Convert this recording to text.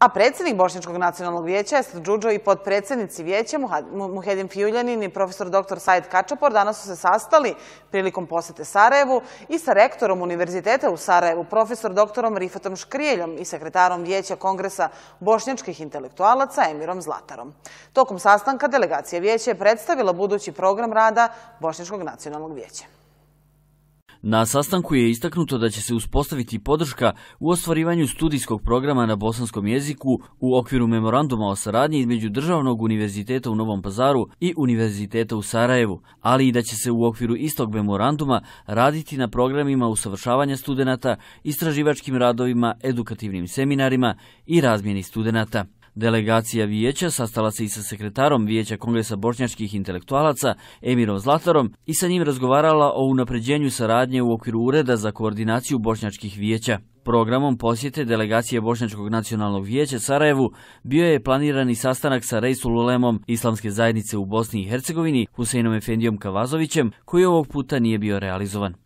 A predsjednik Bošničkog nacionalnog vijeća, Estad Đuđo i podpredsednici vijeća, Muhedin Fijuljanin i profesor dr. Sajed Kačapor, danas su se sastali prilikom posete Sarajevu i sa rektorom Univerziteta u Sarajevu, profesor dr. Rifatom Škrijeljom i sekretarom vijeća Kongresa bošnjačkih intelektualaca Emirom Zlatarom. Tokom sastanka delegacija vijeća je predstavila budući program rada Bošničkog nacionalnog vijeća. Na sastanku je istaknuto da će se uspostaviti podrška u ostvarivanju studijskog programa na bosanskom jeziku u okviru memoranduma o saradnji između Državnog univerziteta u Novom Pazaru i Univerziteta u Sarajevu, ali i da će se u okviru istog memoranduma raditi na programima usavršavanja studenta, istraživačkim radovima, edukativnim seminarima i razmjeni studenta. Delegacija vijeća sastala se i sa sekretarom vijeća Kongresa bošnjačkih intelektualaca Emirom Zlatarom i sa njim razgovarala o unapređenju saradnje u okviru Ureda za koordinaciju bošnjačkih vijeća. Programom posjete delegacije Bošnjačkog nacionalnog vijeća Sarajevu bio je planirani sastanak sa Rejsul Ulemom Islamske zajednice u Bosni i Hercegovini Huseinom Efendijom Kavazovićem koji ovog puta nije bio realizovan.